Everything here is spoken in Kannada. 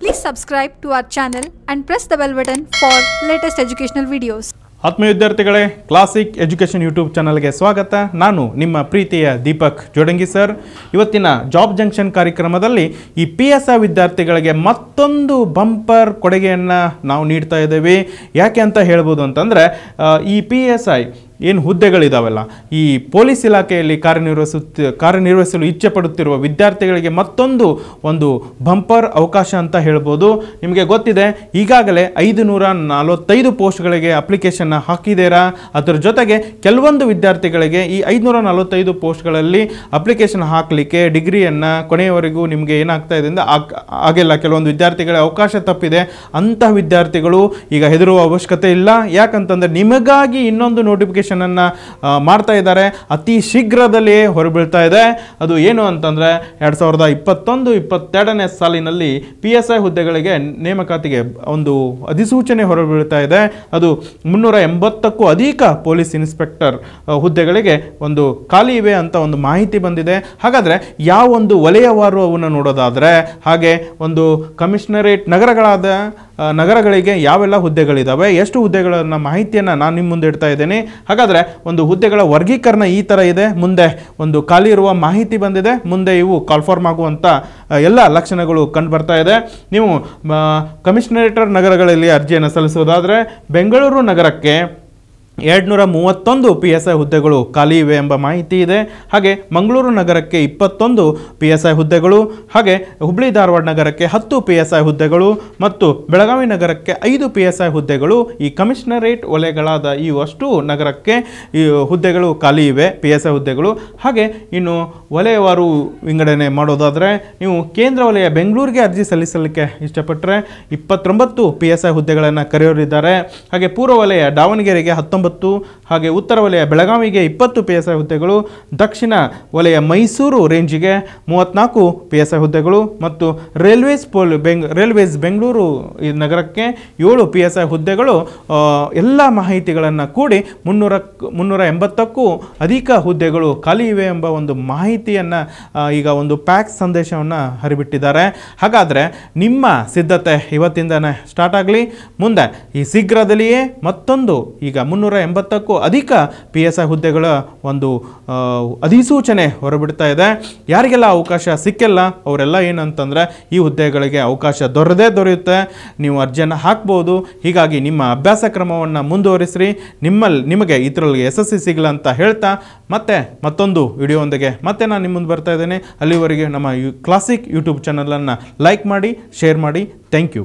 Please subscribe to our channel and press the bell button for latest educational videos. ಆತ್ಮೀಯ ವಿದ್ಯಾರ್ಥಿಗಳೇ ಕ್ಲಾಸಿಕ್ ಎಜುಕೇಷನ್ ಯೂಟ್ಯೂಬ್ ಚಾನಲ್ಗೆ ಸ್ವಾಗತ ನಾನು ನಿಮ್ಮ ಪ್ರೀತಿಯ ದೀಪಕ್ ಜೋಡಂಗಿ ಸರ್ ಇವತ್ತಿನ ಜಾಬ್ ಜಂಕ್ಷನ್ ಕಾರ್ಯಕ್ರಮದಲ್ಲಿ ಈ ಪಿ ಎಸ್ ಐ ವಿದ್ಯಾರ್ಥಿಗಳಿಗೆ ಮತ್ತೊಂದು ಬಂಪರ್ ಕೊಡುಗೆಯನ್ನು ನಾವು ನೀಡ್ತಾ ಇದ್ದೇವೆ ಯಾಕೆ ಅಂತ ಹೇಳ್ಬೋದು ಅಂತಂದರೆ ಈ ಪಿ ಎಸ್ ಐ ಏನು ಹುದ್ದೆಗಳಿದಾವಲ್ಲ ಈ ಪೊಲೀಸ್ ಇಲಾಖೆಯಲ್ಲಿ ಕಾರ್ಯನಿರ್ವಹಿಸುತ್ತ ಕಾರ್ಯನಿರ್ವಹಿಸಲು ಇಚ್ಛೆ ಪಡುತ್ತಿರುವ ವಿದ್ಯಾರ್ಥಿಗಳಿಗೆ ಮತ್ತೊಂದು ಒಂದು ಬಂಪರ್ ಅವಕಾಶ ಅಂತ ಹೇಳ್ಬೋದು ನಿಮಗೆ ಗೊತ್ತಿದೆ ಈಗಾಗಲೇ ಐದು ನೂರ ನಲವತ್ತೈದು ಪೋಸ್ಟ್ಗಳಿಗೆ ಅಪ್ಲಿಕೇಶನ್ನ ಹಾಕಿದ್ದೀರಾ ಅದರ ಜೊತೆಗೆ ಕೆಲವೊಂದು ವಿದ್ಯಾರ್ಥಿಗಳಿಗೆ ಈ ಐದುನೂರ ನಲವತ್ತೈದು ಪೋಸ್ಟ್ಗಳಲ್ಲಿ ಅಪ್ಲಿಕೇಶನ್ ಹಾಕಲಿಕ್ಕೆ ಡಿಗ್ರಿಯನ್ನು ಕೊನೆಯವರೆಗೂ ನಿಮಗೆ ಏನಾಗ್ತಾ ಇದೆ ಅಂದರೆ ಆಗಿಲ್ಲ ಕೆಲವೊಂದು ವಿದ್ಯಾರ್ಥಿಗಳ ಅವಕಾಶ ತಪ್ಪಿದೆ ಅಂತಹ ವಿದ್ಯಾರ್ಥಿಗಳು ಈಗ ಹೆದರುವ ಅವಶ್ಯಕತೆ ಇಲ್ಲ ಯಾಕಂತಂದರೆ ನಿಮಗಾಗಿ ಇನ್ನೊಂದು ನೋಟಿಫಿಕೇಶನ್ ಅಪ್ಲಿಕೇಶನನ್ನು ಮಾಡ್ತಾ ಇದ್ದಾರೆ ಅತಿ ಶೀಘ್ರದಲ್ಲಿಯೇ ಹೊರಬೀಳ್ತಾ ಇದೆ ಅದು ಏನು ಅಂತಂದರೆ ಎರಡು ಸಾವಿರದ ಇಪ್ಪತ್ತೊಂದು ಇಪ್ಪತ್ತೆರಡನೇ ಸಾಲಿನಲ್ಲಿ ಪಿ ಎಸ್ ಐ ಹುದ್ದೆಗಳಿಗೆ ನೇಮಕಾತಿಗೆ ಒಂದು ಅಧಿಸೂಚನೆ ಹೊರಬೀಳ್ತಾ ಇದೆ ಅದು ಮುನ್ನೂರ ಎಂಬತ್ತಕ್ಕೂ ಅಧಿಕ ಪೊಲೀಸ್ ಇನ್ಸ್ಪೆಕ್ಟರ್ ಹುದ್ದೆಗಳಿಗೆ ಒಂದು ಖಾಲಿ ಇವೆ ಅಂತ ಒಂದು ಮಾಹಿತಿ ಬಂದಿದೆ ಹಾಗಾದರೆ ಯಾವೊಂದು ವಲಯವಾರು ಅವನ್ನು ನೋಡೋದಾದರೆ ಹಾಗೆ ಒಂದು ಕಮಿಷನರೇಟ್ ನಗರಗಳಾದ ನಗರಗಳಿಗೆ ಯಾವೆಲ್ಲ ಹುದ್ದೆಗಳಿದ್ದಾವೆ ಎಷ್ಟು ಹುದ್ದೆಗಳನ್ನು ಮಾಹಿತಿಯನ್ನು ನಾನು ನಿಮ್ಮ ಮುಂದೆ ಇಡ್ತಾ ಇದ್ದೇನೆ ಹಾಗಾದರೆ ಒಂದು ಹುದ್ದೆಗಳ ವರ್ಗೀಕರಣ ಈ ಥರ ಇದೆ ಮುಂದೆ ಒಂದು ಖಾಲಿ ಇರುವ ಮಾಹಿತಿ ಬಂದಿದೆ ಮುಂದೆ ಇವು ಕಾಲ್ಫಾರ್ಮ್ ಆಗುವಂಥ ಎಲ್ಲ ಲಕ್ಷಣಗಳು ಕಂಡು ಬರ್ತಾ ಇದೆ ನೀವು ಕಮಿಷನರೇಟರ್ ನಗರಗಳಲ್ಲಿ ಅರ್ಜಿಯನ್ನು ಸಲ್ಲಿಸೋದಾದರೆ ಬೆಂಗಳೂರು ನಗರಕ್ಕೆ ಎರಡುನೂರ ಮೂವತ್ತೊಂದು ಪಿ ಎಸ್ ಐ ಹುದ್ದೆಗಳು ಖಾಲಿ ಇವೆ ಎಂಬ ಮಾಹಿತಿ ಇದೆ ಹಾಗೆ ಮಂಗಳೂರು ನಗರಕ್ಕೆ ಇಪ್ಪತ್ತೊಂದು ಪಿ ಎಸ್ ಐ ಹುದ್ದೆಗಳು ಹಾಗೆ ಹುಬ್ಳಿ ಧಾರವಾಡ ನಗರಕ್ಕೆ ಹತ್ತು ಪಿ ಎಸ್ ಐ ಹುದ್ದೆಗಳು ಮತ್ತು ಬೆಳಗಾವಿ ನಗರಕ್ಕೆ ಐದು ಪಿ ಎಸ್ ಐ ಹುದ್ದೆಗಳು ಈ ಕಮಿಷನರೇಟ್ ವಲಯಗಳಾದ ಈ ಅಷ್ಟು ನಗರಕ್ಕೆ ಈ ಹುದ್ದೆಗಳು ಖಾಲಿ ಇವೆ ಪಿ ಎಸ್ ಐ ಹುದ್ದೆಗಳು ಹಾಗೆ ಇನ್ನು ವಲಯವಾರು ವಿಂಗಡಣೆ ಮಾಡೋದಾದರೆ ನೀವು ಕೇಂದ್ರ ವಲಯ ಬೆಂಗಳೂರಿಗೆ ಅರ್ಜಿ ಸಲ್ಲಿಸಲಿಕ್ಕೆ ಇಷ್ಟಪಟ್ಟರೆ ಇಪ್ಪತ್ತೊಂಬತ್ತು ಪಿ ಎಸ್ ಐ ಹುದ್ದೆಗಳನ್ನು ಕರೆಯೋರಿದ್ದಾರೆ ಹಾಗೆ ಪೂರ್ವ ವಲಯ ದಾವಣಗೆರೆಗೆ ಹತ್ತೊಂಬತ್ತು ಹತ್ತೊಂಬತ್ತು ಹಾಗೆ ಉತ್ತರ ವಲಯ ಬೆಳಗಾವಿಗೆ ಇಪ್ಪತ್ತು ಪಿ ಎಸ್ ಐ ಹುದ್ದೆಗಳು ದಕ್ಷಿಣ ವಲಯ ಮೈಸೂರು ರೇಂಜಿಗೆ ಮೂವತ್ತ್ನಾಲ್ಕು ಪಿ ಎಸ್ ಐ ಹುದ್ದೆಗಳು ಮತ್ತು ರೈಲ್ವೇಸ್ ಪೋಲ್ ಬೆಂಗ್ ರೈಲ್ವೇಸ್ ಬೆಂಗಳೂರು ನಗರಕ್ಕೆ ಏಳು ಪಿ ಎಸ್ ಐ ಹುದ್ದೆಗಳು ಎಲ್ಲ ಮಾಹಿತಿಗಳನ್ನು ಕೂಡಿ ಮುನ್ನೂರಕ್ಕೆ ಮುನ್ನೂರ ಎಂಬತ್ತಕ್ಕೂ ಅಧಿಕ ಹುದ್ದೆಗಳು ಖಾಲಿ ಇವೆ ಎಂಬ ಒಂದು ಮಾಹಿತಿಯನ್ನು ಈಗ ಒಂದು ಪ್ಯಾಕ್ ಸಂದೇಶವನ್ನು ಹರಿಬಿಟ್ಟಿದ್ದಾರೆ ಹಾಗಾದರೆ ನಿಮ್ಮ ಸಿದ್ಧತೆ ಇವತ್ತಿಂದನೇ ಸ್ಟಾರ್ಟ್ ಆಗಲಿ ಮುಂದೆ ಈ ಶೀಘ್ರದಲ್ಲಿಯೇ ಮತ್ತೊಂದು ಈಗ ಮುನ್ನೂರ ಎಂಬತ್ತಕ್ಕೂ ಅಧಿಕ ಪಿ ಎಸ್ ಐ ಹುದ್ದೆಗಳ ಒಂದು ಅಧಿಸೂಚನೆ ಹೊರಬಿಡ್ತಾ ಇದೆ ಯಾರಿಗೆಲ್ಲ ಅವಕಾಶ ಸಿಕ್ಕಿಲ್ಲ ಅವರೆಲ್ಲ ಏನಂತಂದರೆ ಈ ಹುದ್ದೆಗಳಿಗೆ ಅವಕಾಶ ದೊರದೇ ದೊರೆಯುತ್ತೆ ನೀವು ಅರ್ಜಿಯನ್ನು ಹಾಕ್ಬೋದು ಹೀಗಾಗಿ ನಿಮ್ಮ ಅಭ್ಯಾಸ ಕ್ರಮವನ್ನು ಮುಂದುವರಿಸ್ರಿ ನಿಮ್ಮಲ್ಲಿ ನಿಮಗೆ ಇದರಲ್ಲಿ ಯಶಸ್ವಿ ಸಿಗಲ್ಲ ಅಂತ ಹೇಳ್ತಾ ಮತ್ತೆ ಮತ್ತೊಂದು ವಿಡಿಯೋವೊಂದಿಗೆ ಮತ್ತೆ ನಾನು ನಿಮ್ಮ ಮುಂದೆ ಬರ್ತಾ ಇದ್ದೇನೆ ಅಲ್ಲಿವರೆಗೆ ನಮ್ಮ ಕ್ಲಾಸಿಕ್ ಯೂಟ್ಯೂಬ್ ಚಾನಲನ್ನು ಲೈಕ್ ಮಾಡಿ ಶೇರ್ ಮಾಡಿ ಥ್ಯಾಂಕ್ ಯು